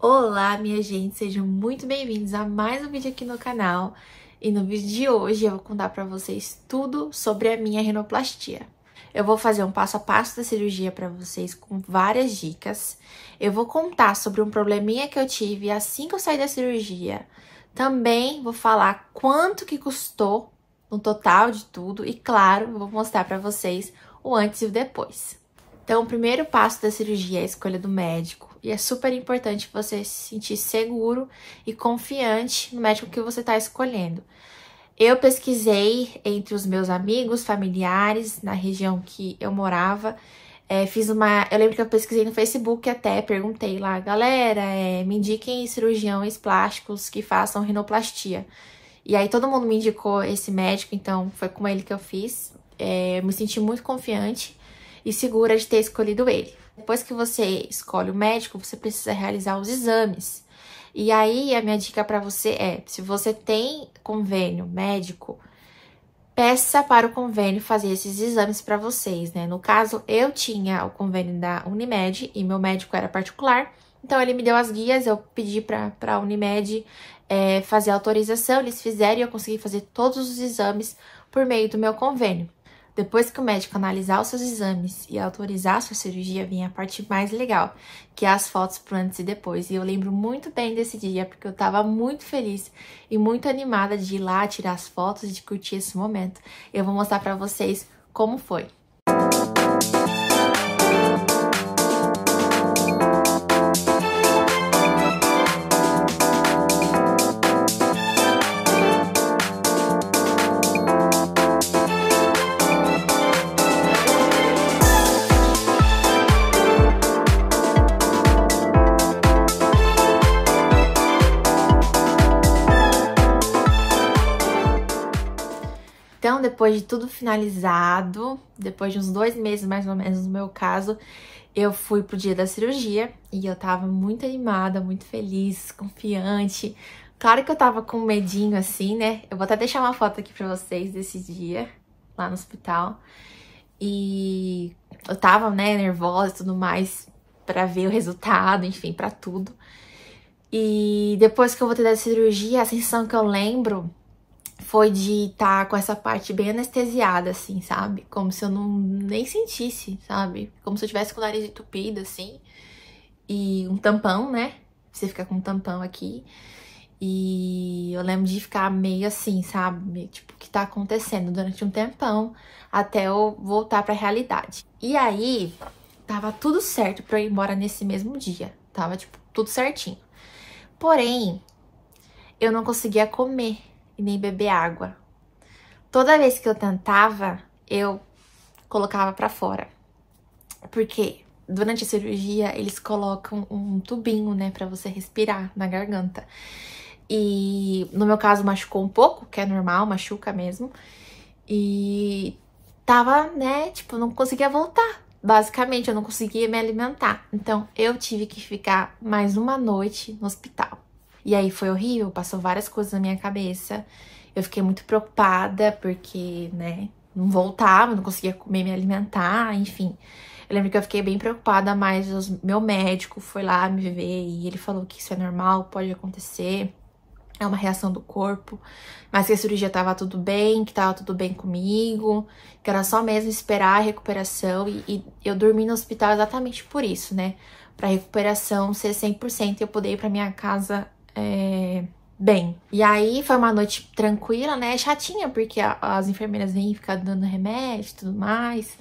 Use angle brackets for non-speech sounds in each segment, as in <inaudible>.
Olá, minha gente, sejam muito bem-vindos a mais um vídeo aqui no canal. E no vídeo de hoje eu vou contar para vocês tudo sobre a minha rinoplastia. Eu vou fazer um passo a passo da cirurgia para vocês com várias dicas. Eu vou contar sobre um probleminha que eu tive assim que eu saí da cirurgia. Também vou falar quanto que custou no total de tudo e claro, vou mostrar para vocês o antes e o depois. Então, o primeiro passo da cirurgia é a escolha do médico e é super importante você se sentir seguro e confiante no médico que você está escolhendo. Eu pesquisei entre os meus amigos, familiares, na região que eu morava. É, fiz uma. Eu lembro que eu pesquisei no Facebook até, perguntei lá, galera, é, me indiquem cirurgiões plásticos que façam rinoplastia. E aí todo mundo me indicou esse médico, então foi com ele que eu fiz. É, eu me senti muito confiante e segura de ter escolhido ele depois que você escolhe o médico, você precisa realizar os exames. E aí, a minha dica para você é: se você tem convênio médico, peça para o convênio fazer esses exames para vocês, né? No caso, eu tinha o convênio da Unimed e meu médico era particular, então ele me deu as guias, eu pedi para a Unimed é, fazer a autorização, eles fizeram e eu consegui fazer todos os exames por meio do meu convênio. Depois que o médico analisar os seus exames e autorizar a sua cirurgia, vem a parte mais legal, que é as fotos pro antes e depois. E eu lembro muito bem desse dia, porque eu tava muito feliz e muito animada de ir lá tirar as fotos e de curtir esse momento. Eu vou mostrar para vocês como foi. depois de tudo finalizado, depois de uns dois meses mais ou menos no meu caso, eu fui pro dia da cirurgia e eu tava muito animada, muito feliz, confiante. Claro que eu tava com medinho assim, né? Eu vou até deixar uma foto aqui pra vocês desse dia lá no hospital. E eu tava, né, nervosa e tudo mais para ver o resultado, enfim, para tudo. E depois que eu voltei da cirurgia, a sensação que eu lembro foi de estar tá com essa parte bem anestesiada, assim, sabe? Como se eu não nem sentisse, sabe? Como se eu tivesse com o nariz entupido, assim. E um tampão, né? Você fica com um tampão aqui. E eu lembro de ficar meio assim, sabe? Tipo, o que tá acontecendo durante um tempão até eu voltar pra realidade. E aí, tava tudo certo pra eu ir embora nesse mesmo dia. Tava, tipo, tudo certinho. Porém, eu não conseguia comer e nem beber água. Toda vez que eu tentava, eu colocava para fora. Porque durante a cirurgia eles colocam um tubinho, né, para você respirar na garganta. E no meu caso machucou um pouco, que é normal, machuca mesmo. E tava, né, tipo, não conseguia voltar. Basicamente, eu não conseguia me alimentar. Então, eu tive que ficar mais uma noite no hospital. E aí foi horrível, passou várias coisas na minha cabeça. Eu fiquei muito preocupada porque, né, não voltava, não conseguia comer, me alimentar, enfim. Eu lembro que eu fiquei bem preocupada, mas os, meu médico foi lá me ver e ele falou que isso é normal, pode acontecer, é uma reação do corpo, mas que a cirurgia tava tudo bem, que tava tudo bem comigo, que era só mesmo esperar a recuperação e, e eu dormi no hospital exatamente por isso, né? Pra recuperação ser 100% e eu poder ir pra minha casa é, bem. E aí foi uma noite tranquila, né? Chatinha, porque as enfermeiras vêm ficar dando remédio e tudo mais.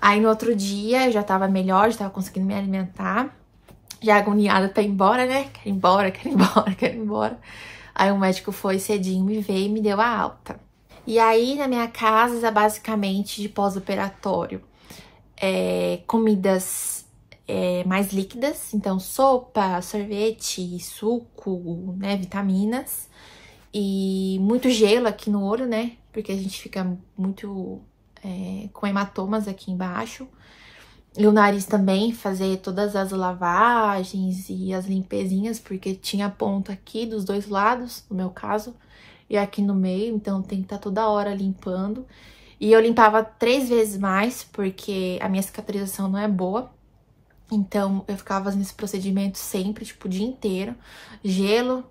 Aí no outro dia eu já tava melhor, já tava conseguindo me alimentar. Já agoniada pra tá, ir embora, né? Quero ir embora, quero ir embora, <laughs> quero ir embora. Aí o médico foi cedinho, me veio e me deu a alta. E aí na minha casa, basicamente de pós-operatório, é, comidas é, mais líquidas, então sopa, sorvete, suco, né, vitaminas e muito gelo aqui no olho, né, porque a gente fica muito é, com hematomas aqui embaixo. E o nariz também, fazer todas as lavagens e as limpezinhas, porque tinha ponta aqui dos dois lados, no meu caso, e aqui no meio, então tem que estar tá toda hora limpando. E eu limpava três vezes mais, porque a minha cicatrização não é boa. Então eu ficava nesse procedimento sempre, tipo, o dia inteiro, gelo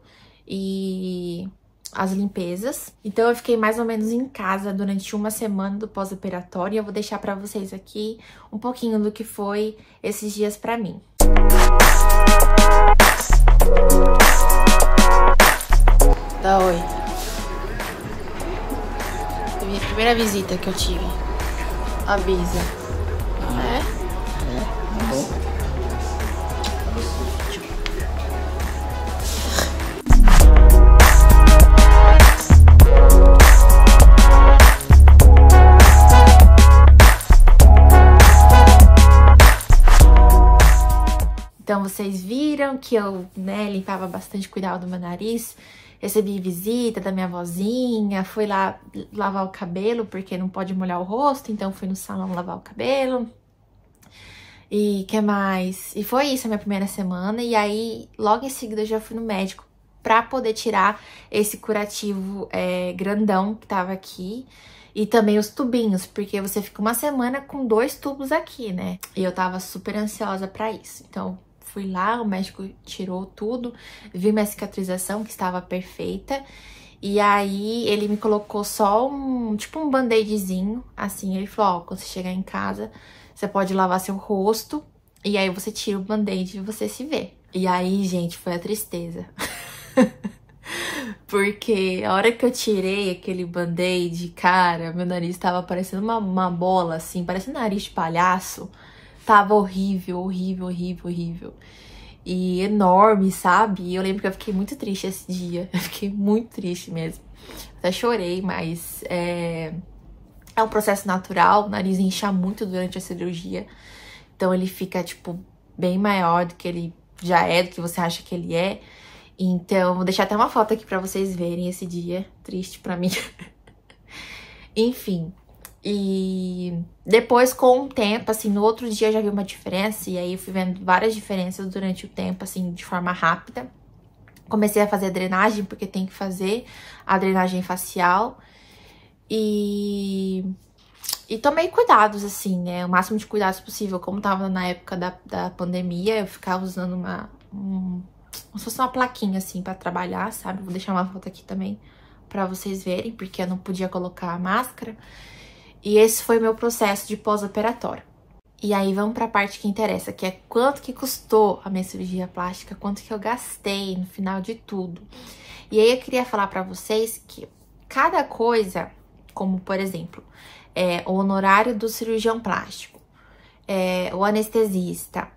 e as limpezas. Então eu fiquei mais ou menos em casa durante uma semana do pós-operatório e eu vou deixar para vocês aqui um pouquinho do que foi esses dias para mim. Dá oi. Foi minha primeira visita que eu tive. A Bisa. viram que eu né, limpava bastante, cuidava do meu nariz, recebi visita da minha vozinha, fui lá lavar o cabelo, porque não pode molhar o rosto, então fui no salão lavar o cabelo. E que mais? E foi isso a minha primeira semana, e aí logo em seguida eu já fui no médico pra poder tirar esse curativo é, grandão que tava aqui. E também os tubinhos, porque você fica uma semana com dois tubos aqui, né? E eu tava super ansiosa pra isso. Então, fui lá, o médico tirou tudo, viu minha cicatrização que estava perfeita. E aí ele me colocou só um, tipo um band-aidzinho, assim, ele falou, ó, quando você chegar em casa, você pode lavar seu rosto e aí você tira o band-aid e você se vê. E aí, gente, foi a tristeza. <laughs> Porque a hora que eu tirei aquele band-aid, cara, meu nariz estava parecendo uma, uma bola, assim, parecendo um nariz de palhaço tava horrível, horrível, horrível, horrível. E enorme, sabe? Eu lembro que eu fiquei muito triste esse dia. <laughs> Eu fiquei muito triste mesmo. Até chorei, mas é, é um processo natural. O nariz incha muito durante a cirurgia. Então ele fica, tipo, bem maior do que ele já é, do que você acha que ele é. Então, vou deixar até uma foto aqui pra vocês verem esse dia. Triste pra mim. <laughs> Enfim, e depois, com o tempo, assim, no outro dia já vi uma diferença, e aí eu fui vendo várias diferenças durante o tempo, assim, de forma rápida. Comecei a fazer a drenagem, porque tem que fazer a drenagem facial. E e tomei cuidados, assim, né? O máximo de cuidados possível. Como tava na época da, da pandemia, eu ficava usando uma. Um, como se fosse uma plaquinha, assim, pra trabalhar, sabe? Vou deixar uma foto aqui também pra vocês verem, porque eu não podia colocar a máscara. E esse foi meu processo de pós-operatório. E aí vamos para a parte que interessa, que é quanto que custou a minha cirurgia plástica, quanto que eu gastei no final de tudo. E aí eu queria falar para vocês que cada coisa, como por exemplo, é, o honorário do cirurgião plástico, é, o anestesista,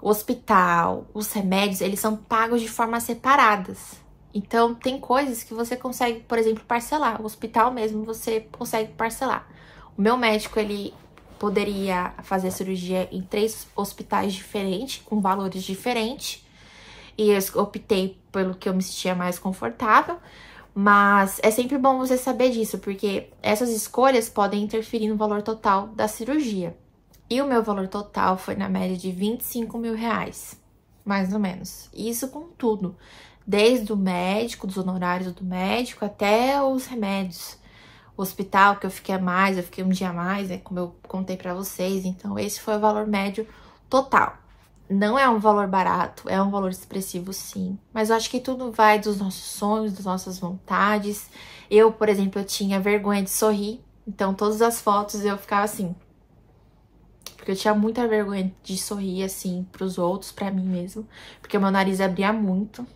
o hospital, os remédios, eles são pagos de forma separadas. Então tem coisas que você consegue, por exemplo, parcelar. O hospital mesmo você consegue parcelar. O meu médico, ele poderia fazer a cirurgia em três hospitais diferentes, com valores diferentes. E eu optei pelo que eu me sentia mais confortável. Mas é sempre bom você saber disso, porque essas escolhas podem interferir no valor total da cirurgia. E o meu valor total foi na média de 25 mil reais, mais ou menos. Isso com tudo, desde o médico, dos honorários do médico até os remédios hospital, que eu fiquei a mais, eu fiquei um dia a mais, né, como eu contei para vocês. Então, esse foi o valor médio total. Não é um valor barato, é um valor expressivo sim, mas eu acho que tudo vai dos nossos sonhos, das nossas vontades. Eu, por exemplo, eu tinha vergonha de sorrir, então todas as fotos eu ficava assim, porque eu tinha muita vergonha de sorrir assim para os outros, para mim mesmo, porque meu nariz abria muito,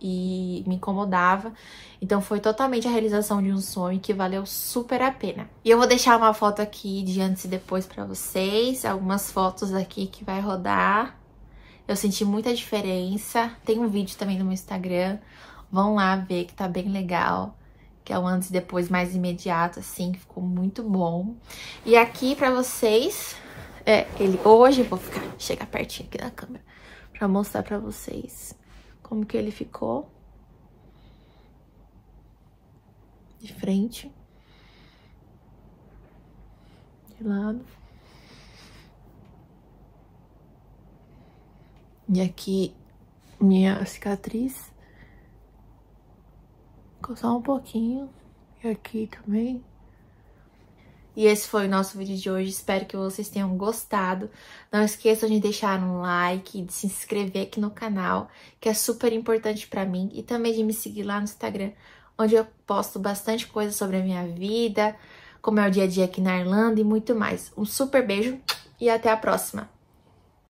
e me incomodava. Então foi totalmente a realização de um sonho que valeu super a pena. E eu vou deixar uma foto aqui de antes e depois para vocês, algumas fotos aqui que vai rodar. Eu senti muita diferença. Tem um vídeo também no meu Instagram. Vão lá ver que tá bem legal que é o antes e depois mais imediato, assim, que ficou muito bom. E aqui pra vocês, é, ele hoje, vou ficar, chegar pertinho aqui da câmera, pra mostrar pra vocês como que ele ficou de frente, de lado. E aqui minha cicatriz, ficou só um pouquinho, e aqui também. E esse foi o nosso vídeo de hoje. Espero que vocês tenham gostado. Não esqueçam de deixar um like, de se inscrever aqui no canal, que é super importante para mim, e também de me seguir lá no Instagram, onde eu posto bastante coisa sobre a minha vida, como é o dia a dia aqui na Irlanda e muito mais. Um super beijo e até a próxima.